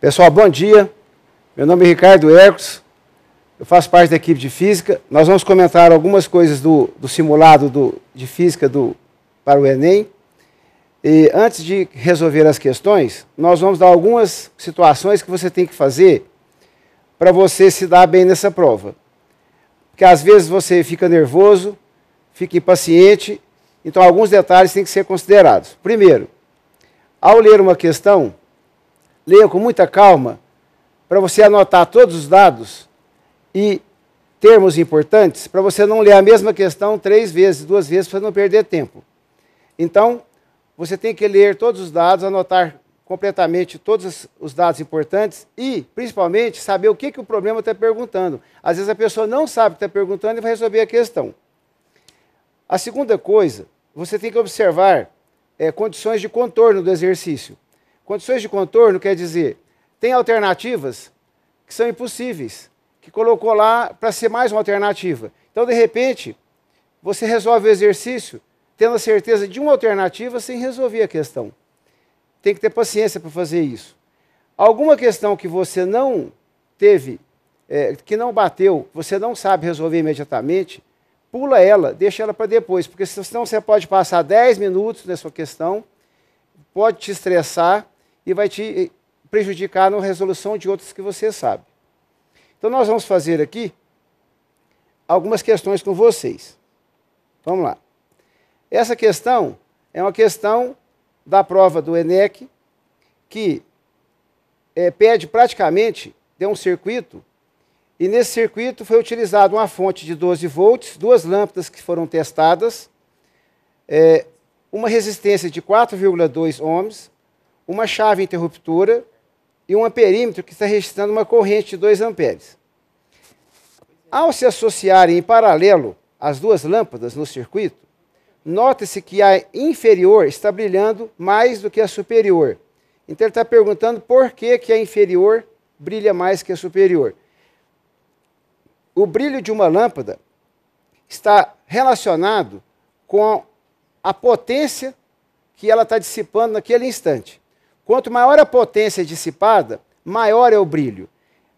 Pessoal, bom dia. Meu nome é Ricardo Ercos, eu faço parte da equipe de física. Nós vamos comentar algumas coisas do, do simulado do, de física do, para o Enem. E antes de resolver as questões, nós vamos dar algumas situações que você tem que fazer para você se dar bem nessa prova. Porque às vezes você fica nervoso, Fique impaciente. Então, alguns detalhes têm que ser considerados. Primeiro, ao ler uma questão, leia com muita calma para você anotar todos os dados e termos importantes para você não ler a mesma questão três vezes, duas vezes, para não perder tempo. Então, você tem que ler todos os dados, anotar completamente todos os dados importantes e, principalmente, saber o que, que o problema está perguntando. Às vezes a pessoa não sabe o que está perguntando e vai resolver a questão. A segunda coisa, você tem que observar é, condições de contorno do exercício. Condições de contorno quer dizer, tem alternativas que são impossíveis, que colocou lá para ser mais uma alternativa. Então, de repente, você resolve o exercício tendo a certeza de uma alternativa sem resolver a questão. Tem que ter paciência para fazer isso. Alguma questão que você não teve, é, que não bateu, você não sabe resolver imediatamente, pula ela, deixa ela para depois, porque senão você pode passar 10 minutos nessa questão, pode te estressar e vai te eh, prejudicar na resolução de outras que você sabe. Então nós vamos fazer aqui algumas questões com vocês. Vamos lá. Essa questão é uma questão da prova do ENEC que é, pede praticamente, de um circuito, e nesse circuito foi utilizada uma fonte de 12 volts, duas lâmpadas que foram testadas, é, uma resistência de 4,2 ohms, uma chave interruptora e um amperímetro que está registrando uma corrente de 2 amperes. Ao se associarem em paralelo as duas lâmpadas no circuito, nota-se que a inferior está brilhando mais do que a superior. Então ele está perguntando por que, que a inferior brilha mais que a superior o brilho de uma lâmpada está relacionado com a potência que ela está dissipando naquele instante. Quanto maior a potência dissipada, maior é o brilho.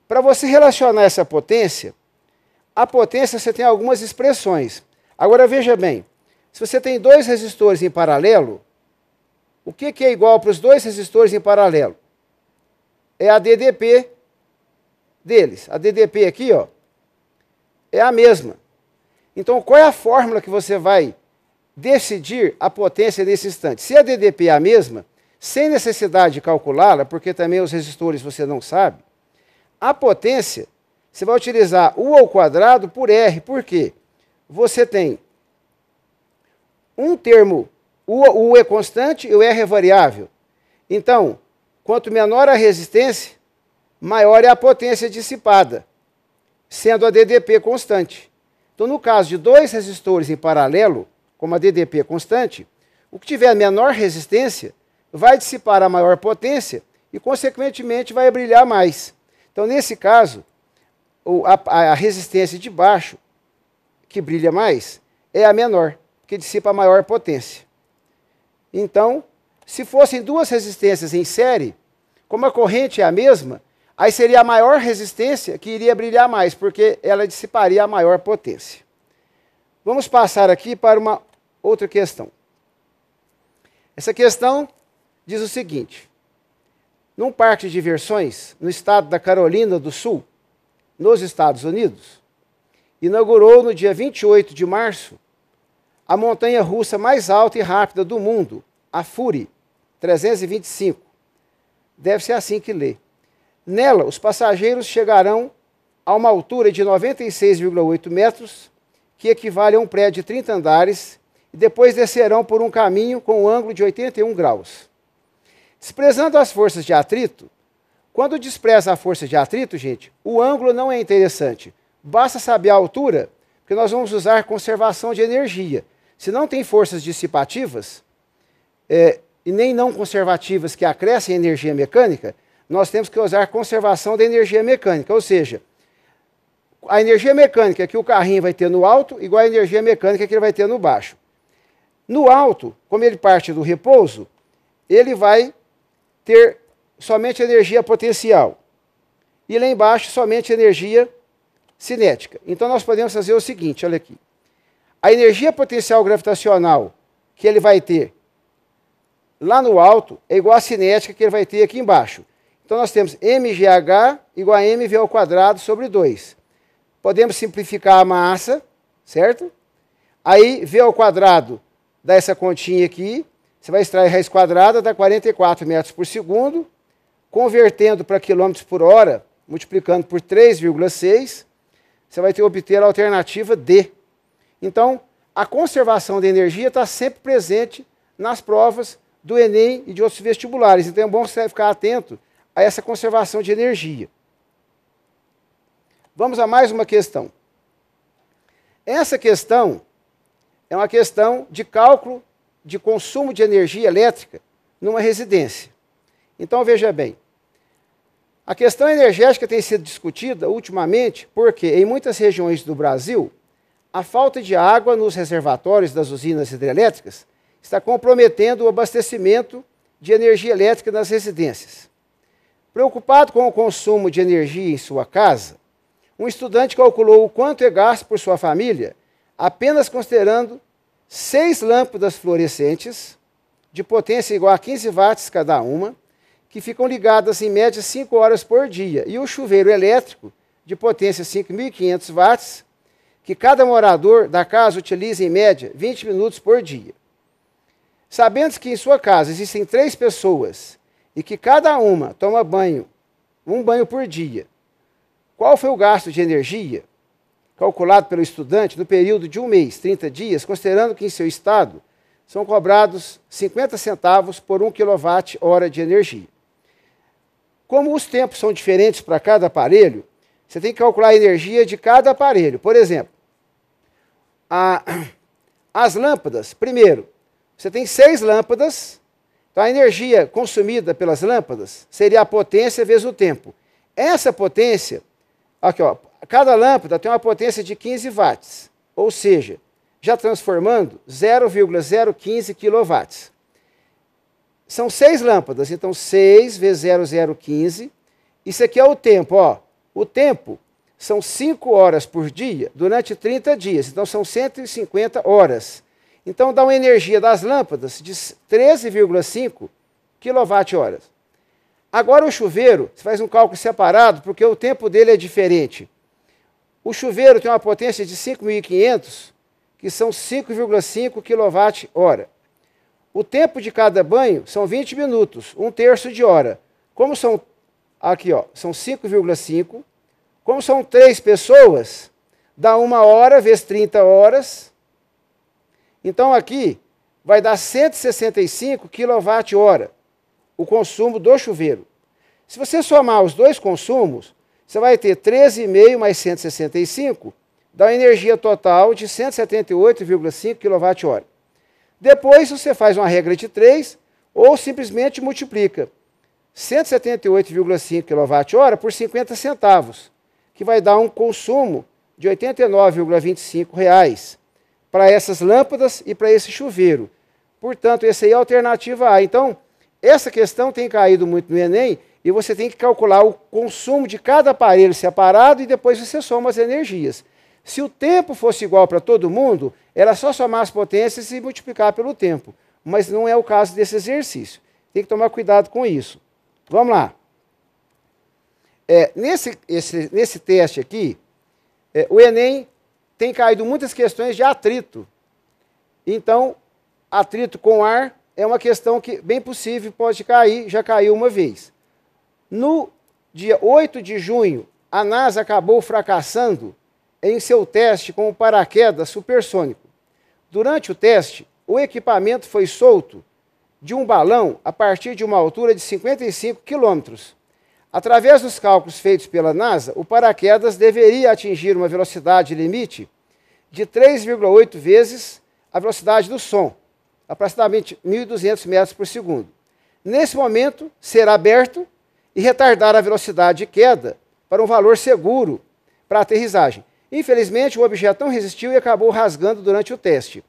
Para você relacionar essa potência, a potência você tem algumas expressões. Agora veja bem, se você tem dois resistores em paralelo, o que, é igual para os dois resistores em paralelo? É a DDP deles. A DDP aqui, ó, é a mesma. Então, qual é a fórmula que você vai decidir a potência nesse instante? Se a DDP é a mesma, sem necessidade de calculá-la, porque também os resistores você não sabe, a potência, você vai utilizar U ao quadrado por R. Por quê? Você tem um termo, U, U é constante e o R é variável. Então, quanto menor a resistência, maior é a potência dissipada sendo a DDP constante. Então, no caso de dois resistores em paralelo, como a DDP constante, o que tiver menor resistência vai dissipar a maior potência e, consequentemente, vai brilhar mais. Então, nesse caso, a resistência de baixo, que brilha mais, é a menor, que dissipa a maior potência. Então, se fossem duas resistências em série, como a corrente é a mesma, Aí seria a maior resistência que iria brilhar mais, porque ela dissiparia a maior potência. Vamos passar aqui para uma outra questão. Essa questão diz o seguinte: num parque de diversões no estado da Carolina do Sul, nos Estados Unidos, inaugurou no dia 28 de março a montanha russa mais alta e rápida do mundo, a Fury 325. Deve ser assim que lê. Nela, os passageiros chegarão a uma altura de 96,8 metros, que equivale a um prédio de 30 andares, e depois descerão por um caminho com um ângulo de 81 graus. Desprezando as forças de atrito, quando despreza a força de atrito, gente, o ângulo não é interessante. Basta saber a altura, porque nós vamos usar conservação de energia. Se não tem forças dissipativas, é, e nem não conservativas que acrescem energia mecânica, nós temos que usar conservação da energia mecânica, ou seja, a energia mecânica que o carrinho vai ter no alto igual a energia mecânica que ele vai ter no baixo. No alto, como ele parte do repouso, ele vai ter somente energia potencial. E lá embaixo, somente energia cinética. Então nós podemos fazer o seguinte, olha aqui. A energia potencial gravitacional que ele vai ter lá no alto é igual à cinética que ele vai ter aqui embaixo. Então nós temos mgh igual a mv ao quadrado sobre 2. Podemos simplificar a massa, certo? Aí v ao quadrado dá essa continha aqui, você vai extrair raiz quadrada, dá 44 metros por segundo, convertendo para quilômetros por hora, multiplicando por 3,6, você vai ter obter a alternativa D. Então, a conservação de energia está sempre presente nas provas do Enem e de outros vestibulares. Então é bom você ficar atento a essa conservação de energia. Vamos a mais uma questão. Essa questão é uma questão de cálculo de consumo de energia elétrica numa residência. Então veja bem, a questão energética tem sido discutida ultimamente porque em muitas regiões do Brasil a falta de água nos reservatórios das usinas hidrelétricas está comprometendo o abastecimento de energia elétrica nas residências. Preocupado com o consumo de energia em sua casa, um estudante calculou o quanto é gasto por sua família apenas considerando seis lâmpadas fluorescentes, de potência igual a 15 watts cada uma, que ficam ligadas em média 5 horas por dia, e o chuveiro elétrico, de potência 5.500 watts, que cada morador da casa utiliza em média 20 minutos por dia. Sabendo que em sua casa existem três pessoas e que cada uma toma banho, um banho por dia, qual foi o gasto de energia calculado pelo estudante no período de um mês, 30 dias, considerando que em seu estado são cobrados 50 centavos por 1 kWh de energia? Como os tempos são diferentes para cada aparelho, você tem que calcular a energia de cada aparelho. Por exemplo, a, as lâmpadas, primeiro, você tem seis lâmpadas então, a energia consumida pelas lâmpadas seria a potência vezes o tempo. Essa potência, aqui ó, cada lâmpada tem uma potência de 15 watts, ou seja, já transformando 0,015 kW. São seis lâmpadas, então 6 vezes 0,015. Isso aqui é o tempo, ó. O tempo são 5 horas por dia durante 30 dias, então são 150 horas. Então dá uma energia das lâmpadas de 13,5 kWh. Agora o chuveiro, você faz um cálculo separado, porque o tempo dele é diferente. O chuveiro tem uma potência de 5.500, que são 5,5 kWh. O tempo de cada banho são 20 minutos, um terço de hora. Como são aqui, ó, são 5,5. Como são três pessoas, dá uma hora vezes 30 horas, então aqui vai dar 165 kWh o consumo do chuveiro. Se você somar os dois consumos, você vai ter 13,5 mais 165, dá uma energia total de 178,5 kWh. Depois você faz uma regra de 3 ou simplesmente multiplica 178,5 kWh por 50 centavos, que vai dar um consumo de R$ 89,25 para essas lâmpadas e para esse chuveiro. Portanto, essa aí é a alternativa A. Então, essa questão tem caído muito no Enem e você tem que calcular o consumo de cada aparelho separado e depois você soma as energias. Se o tempo fosse igual para todo mundo, era só somar as potências e multiplicar pelo tempo. Mas não é o caso desse exercício. Tem que tomar cuidado com isso. Vamos lá. É, nesse, esse, nesse teste aqui, é, o Enem tem caído muitas questões de atrito. Então, atrito com ar é uma questão que bem possível pode cair, já caiu uma vez. No dia 8 de junho, a NASA acabou fracassando em seu teste com o paraquedas supersônico. Durante o teste, o equipamento foi solto de um balão a partir de uma altura de 55 quilômetros. Através dos cálculos feitos pela NASA, o paraquedas deveria atingir uma velocidade limite de 3,8 vezes a velocidade do som, aproximadamente 1.200 metros por segundo. Nesse momento, será aberto e retardar a velocidade de queda para um valor seguro para a aterrissagem. Infelizmente, o objeto não resistiu e acabou rasgando durante o teste.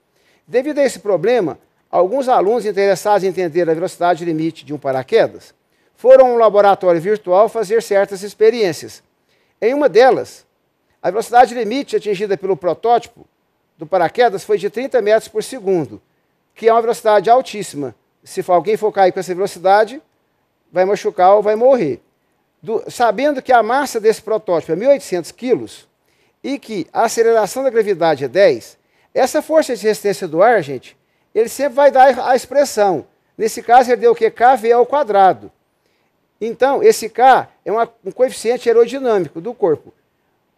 Devido a esse problema, alguns alunos interessados em entender a velocidade limite de um paraquedas foram a um laboratório virtual fazer certas experiências. Em uma delas, a velocidade limite atingida pelo protótipo do paraquedas foi de 30 metros por segundo, que é uma velocidade altíssima. Se alguém for cair com essa velocidade, vai machucar ou vai morrer. Do, sabendo que a massa desse protótipo é 1.800 quilos e que a aceleração da gravidade é 10, essa força de resistência do ar, gente, ele sempre vai dar a expressão. Nesse caso, ele deu o que? KV ao quadrado. Então, esse K é uma, um coeficiente aerodinâmico do corpo.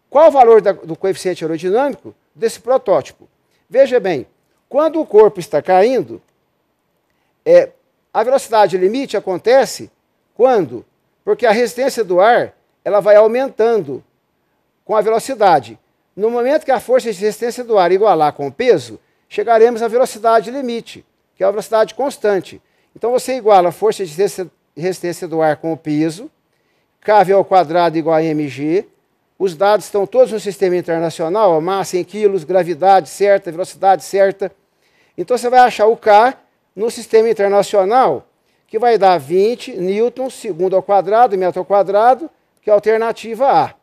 Qual o valor da, do coeficiente aerodinâmico desse protótipo? Veja bem, quando o corpo está caindo, é, a velocidade limite acontece quando? Porque a resistência do ar ela vai aumentando com a velocidade. No momento que a força de resistência do ar igualar com o peso, chegaremos à velocidade limite, que é a velocidade constante. Então você iguala a força de resistência do ar com o piso, KV ao quadrado igual a mg. Os dados estão todos no sistema internacional, massa em quilos, gravidade certa, velocidade certa. Então você vai achar o K no sistema internacional, que vai dar 20 newtons segundo ao quadrado, metro ao quadrado, que é a alternativa A.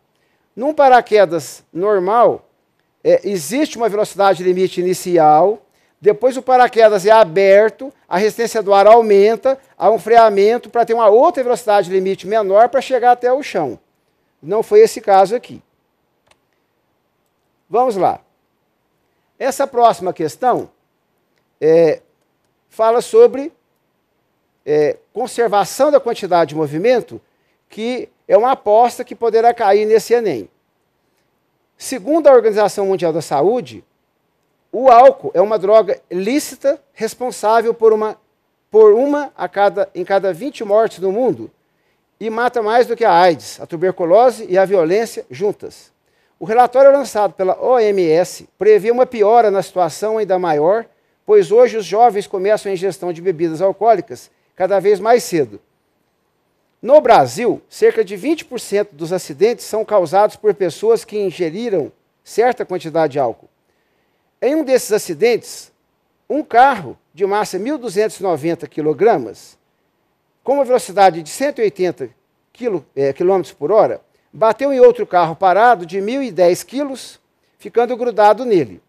Num paraquedas normal, é, existe uma velocidade limite inicial, depois o paraquedas é aberto, a resistência do ar aumenta, há um freamento para ter uma outra velocidade limite menor para chegar até o chão. Não foi esse caso aqui. Vamos lá. Essa próxima questão é, fala sobre é, conservação da quantidade de movimento, que é uma aposta que poderá cair nesse Enem. Segundo a Organização Mundial da Saúde, o álcool é uma droga lícita responsável por uma, por uma a cada, em cada 20 mortes no mundo e mata mais do que a AIDS, a tuberculose e a violência juntas. O relatório lançado pela OMS prevê uma piora na situação ainda maior, pois hoje os jovens começam a ingestão de bebidas alcoólicas cada vez mais cedo. No Brasil, cerca de 20% dos acidentes são causados por pessoas que ingeriram certa quantidade de álcool. Em um desses acidentes, um carro de massa 1.290 kg, com uma velocidade de 180 km eh, por hora, bateu em outro carro parado de 1.010 kg, ficando grudado nele.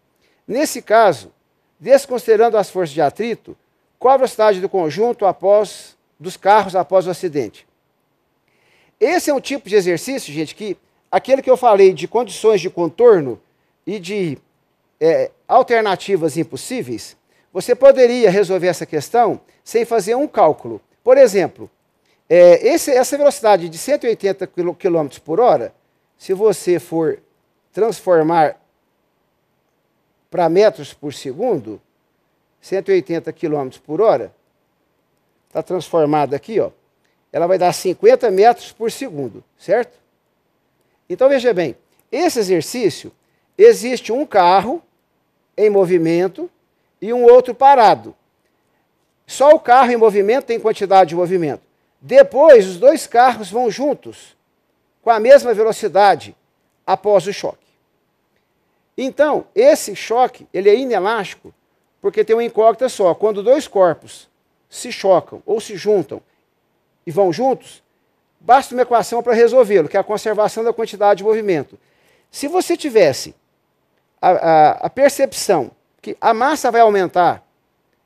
Nesse caso, desconsiderando as forças de atrito, qual a velocidade do conjunto após, dos carros após o acidente? Esse é um tipo de exercício, gente, que aquele que eu falei de condições de contorno e de é, alternativas impossíveis, você poderia resolver essa questão sem fazer um cálculo. Por exemplo, é, esse, essa velocidade de 180 km por hora, se você for transformar para metros por segundo, 180 km por hora, está transformada aqui, ó, ela vai dar 50 metros por segundo, certo? Então veja bem, esse exercício existe um carro em movimento e um outro parado. Só o carro em movimento tem quantidade de movimento. Depois, os dois carros vão juntos, com a mesma velocidade, após o choque. Então, esse choque ele é inelástico, porque tem uma incógnita só. Quando dois corpos se chocam ou se juntam e vão juntos, basta uma equação para resolvê-lo, que é a conservação da quantidade de movimento. Se você tivesse a, a, a percepção que a massa vai aumentar,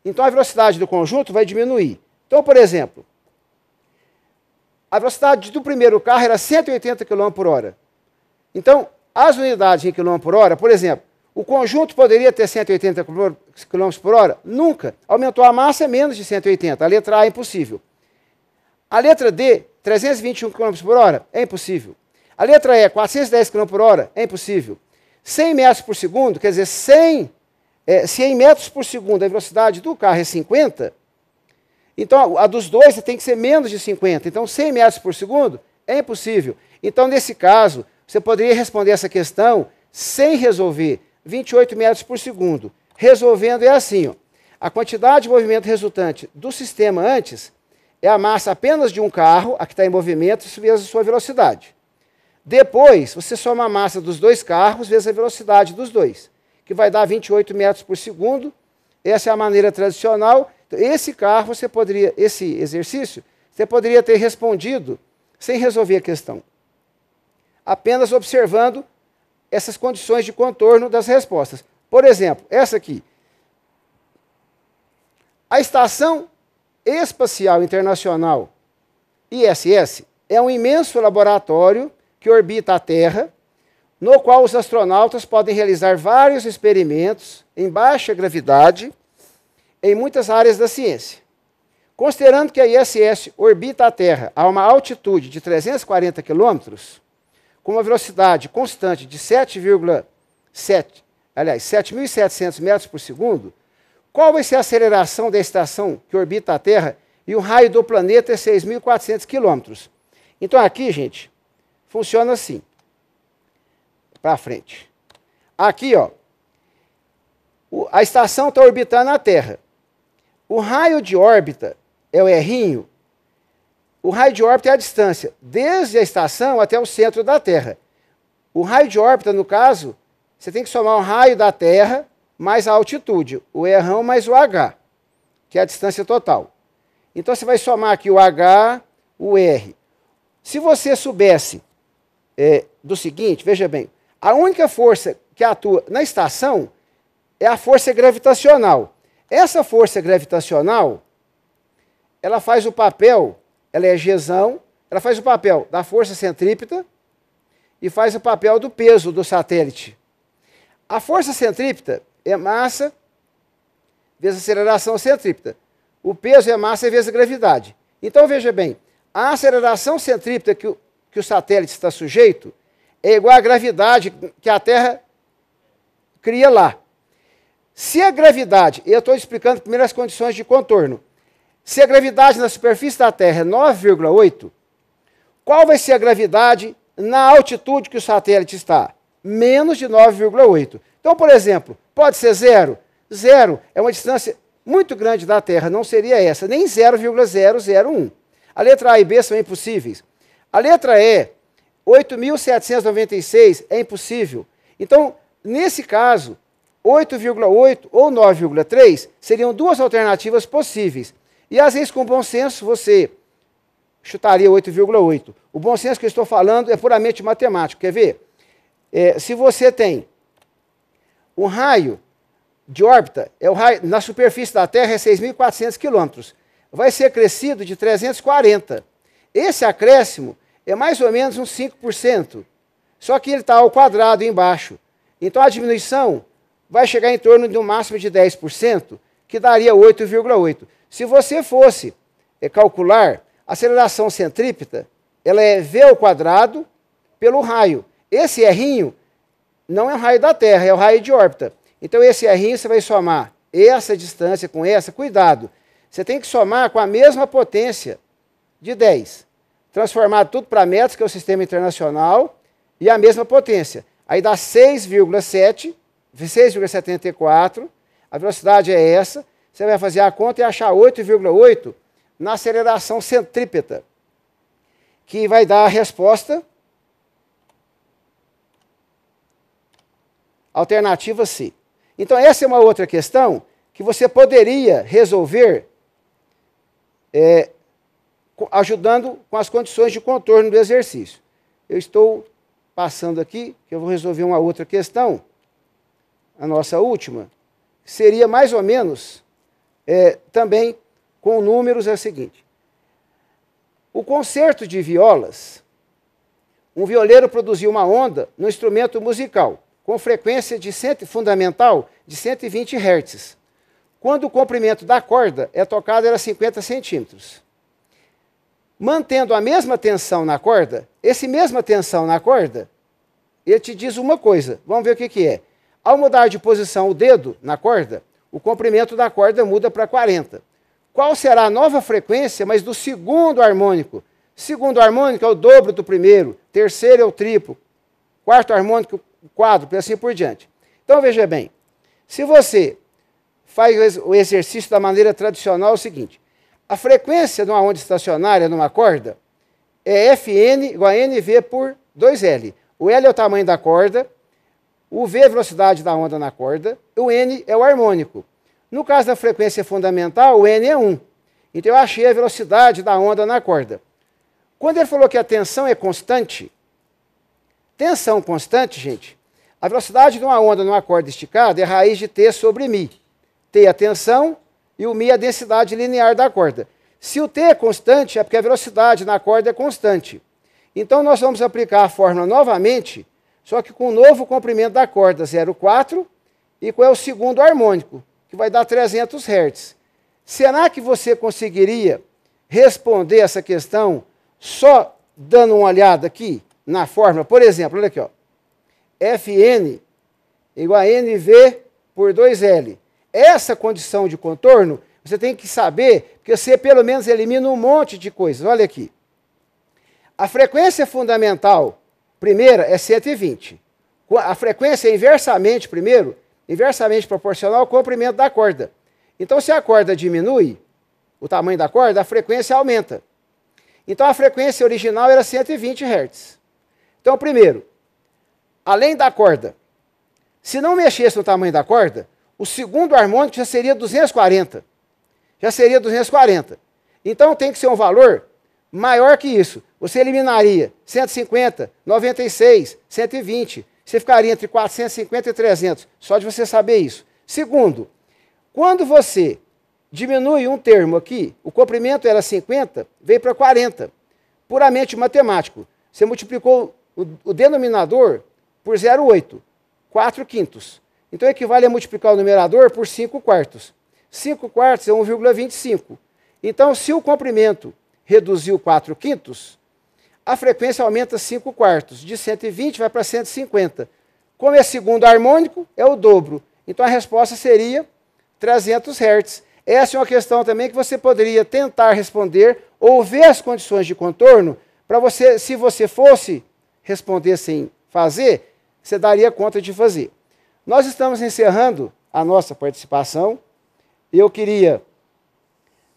então a velocidade do conjunto vai diminuir. Então, por exemplo, a velocidade do primeiro carro era 180 km por hora. Então, as unidades em km por hora, por exemplo, o conjunto poderia ter 180 km por hora? Nunca. Aumentou a massa menos de 180. A letra A é impossível. A letra D, 321 km por hora? É impossível. A letra E, 410 km por hora? É impossível. 100 metros por segundo, quer dizer, 100, é, se em metros por segundo a velocidade do carro é 50, então a dos dois tem que ser menos de 50. Então 100 metros por segundo é impossível. Então nesse caso, você poderia responder essa questão sem resolver 28 metros por segundo. Resolvendo é assim, ó, a quantidade de movimento resultante do sistema antes é a massa apenas de um carro, a que está em movimento, vezes a sua velocidade. Depois, você soma a massa dos dois carros vezes a velocidade dos dois, que vai dar 28 metros por segundo. Essa é a maneira tradicional. Então, esse carro, você poderia, esse exercício, você poderia ter respondido sem resolver a questão, apenas observando essas condições de contorno das respostas. Por exemplo, essa aqui. A Estação Espacial Internacional, ISS, é um imenso laboratório que orbita a Terra, no qual os astronautas podem realizar vários experimentos em baixa gravidade em muitas áreas da ciência. Considerando que a ISS orbita a Terra a uma altitude de 340 quilômetros, com uma velocidade constante de 7,7, aliás, 7.700 metros por segundo, qual vai ser a aceleração da estação que orbita a Terra e o raio do planeta é 6.400 quilômetros? Então aqui, gente, funciona assim. Para frente. Aqui, ó. O, a estação está orbitando a Terra. O raio de órbita é o R. O raio de órbita é a distância desde a estação até o centro da Terra. O raio de órbita, no caso, você tem que somar o raio da Terra mais a altitude, o R mais o H, que é a distância total. Então você vai somar aqui o H, o R. Se você soubesse é, do seguinte: veja bem, a única força que atua na estação é a força gravitacional. Essa força gravitacional, ela faz o papel, ela é a gesão, ela faz o papel da força centrípeta e faz o papel do peso do satélite. A força centrípeta é massa vezes aceleração centrípeta. O peso é massa vezes gravidade. Então veja bem, a aceleração centrípeta que o que o satélite está sujeito é igual à gravidade que a Terra cria lá. Se a gravidade, e eu estou explicando primeiro as condições de contorno, se a gravidade na superfície da Terra é 9,8, qual vai ser a gravidade na altitude que o satélite está? Menos de 9,8. Então, por exemplo, pode ser zero? Zero é uma distância muito grande da Terra, não seria essa, nem 0,001. A letra A e B são impossíveis. A letra E, 8.796 é impossível. Então, nesse caso, 8,8 ou 9,3 seriam duas alternativas possíveis. E às vezes, com bom senso, você chutaria 8,8. O bom senso que eu estou falando é puramente matemático. Quer ver? É, se você tem um raio de órbita, é o raio, na superfície da Terra é 6.400 quilômetros, vai ser crescido de 340. Esse acréscimo é mais ou menos uns 5%. Só que ele está ao quadrado embaixo. Então a diminuição vai chegar em torno de um máximo de 10%, que daria 8,8%. Se você fosse é, calcular, a aceleração centrípeta, ela é V ao quadrado pelo raio. Esse R não é o raio da Terra, é o raio de órbita. Então esse R você vai somar essa distância com essa, cuidado. Você tem que somar com a mesma potência de 10 transformar tudo para metros, que é o sistema internacional, e a mesma potência. Aí dá 6,7, 6,74, a velocidade é essa, você vai fazer a conta e achar 8,8 na aceleração centrípeta, que vai dar a resposta alternativa C. Então, essa é uma outra questão que você poderia resolver é, ajudando com as condições de contorno do exercício. Eu estou passando aqui, que eu vou resolver uma outra questão, a nossa última, que seria mais ou menos é, também com números é o seguinte. O concerto de violas, um violeiro produziu uma onda no instrumento musical, com frequência de cento, fundamental de 120 Hz. Quando o comprimento da corda é tocado era 50 centímetros mantendo a mesma tensão na corda, esse mesma tensão na corda, ele te diz uma coisa. Vamos ver o que, que é. Ao mudar de posição o dedo na corda, o comprimento da corda muda para 40. Qual será a nova frequência, mas do segundo harmônico? Segundo harmônico é o dobro do primeiro, terceiro é o triplo, quarto harmônico, o quadro, e assim por diante. Então veja bem, se você faz o exercício da maneira tradicional, é o seguinte: a frequência de uma onda estacionária numa corda é Fn igual a nv por 2L. O L é o tamanho da corda, o V é a velocidade da onda na corda, o N é o harmônico. No caso da frequência fundamental, o N é 1. Então eu achei a velocidade da onda na corda. Quando ele falou que a tensão é constante, tensão constante, gente, a velocidade de uma onda numa corda esticada é raiz de T sobre μ. T é a tensão, e o μ é a densidade linear da corda. Se o t é constante, é porque a velocidade na corda é constante. Então nós vamos aplicar a fórmula novamente, só que com o novo comprimento da corda, 0,4, e qual é o segundo harmônico, que vai dar 300 Hz. Será que você conseguiria responder essa questão só dando uma olhada aqui na fórmula? Por exemplo, olha aqui, ó. Fn igual a NV por 2L. Essa condição de contorno, você tem que saber, que você pelo menos elimina um monte de coisas. Olha aqui. A frequência fundamental, primeira, é 120. A frequência é inversamente, primeiro, inversamente proporcional ao comprimento da corda. Então, se a corda diminui, o tamanho da corda, a frequência aumenta. Então, a frequência original era 120 Hz. Então, primeiro, além da corda, se não mexesse no tamanho da corda, o segundo harmônico já seria 240. Já seria 240. Então tem que ser um valor maior que isso. Você eliminaria 150, 96, 120. Você ficaria entre 450 e 300, só de você saber isso. Segundo, quando você diminui um termo aqui, o comprimento era 50, veio para 40. Puramente matemático. Você multiplicou o, o denominador por 0,8, 4 quintos. Então equivale a multiplicar o numerador por 5 quartos. 5 quartos é 1,25. Então, se o comprimento reduziu 4 quintos, a frequência aumenta 5 quartos. De 120 vai para 150. Como é segundo harmônico, é o dobro. Então a resposta seria 300 Hz. Essa é uma questão também que você poderia tentar responder ou ver as condições de contorno para você, se você fosse responder sem fazer, você daria conta de fazer. Nós estamos encerrando a nossa participação. Eu queria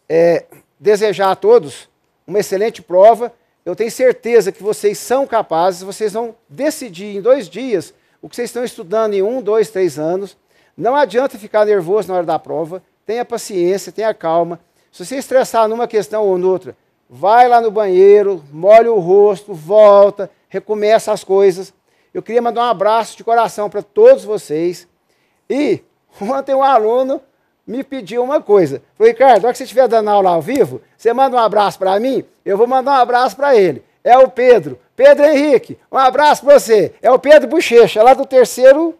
é, desejar a todos uma excelente prova. Eu tenho certeza que vocês são capazes, vocês vão decidir em dois dias o que vocês estão estudando em um, dois, três anos. Não adianta ficar nervoso na hora da prova. Tenha paciência, tenha calma. Se você estressar numa questão ou noutra, vai lá no banheiro, molha o rosto, volta, recomeça as coisas. Eu queria mandar um abraço de coração para todos vocês. E ontem um aluno me pediu uma coisa. Falei, Ricardo, na hora que você estiver dando aula ao vivo, você manda um abraço para mim, eu vou mandar um abraço para ele. É o Pedro. Pedro Henrique, um abraço para você. É o Pedro Bochecha, lá do terceiro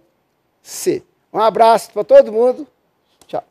C. Um abraço para todo mundo. Tchau.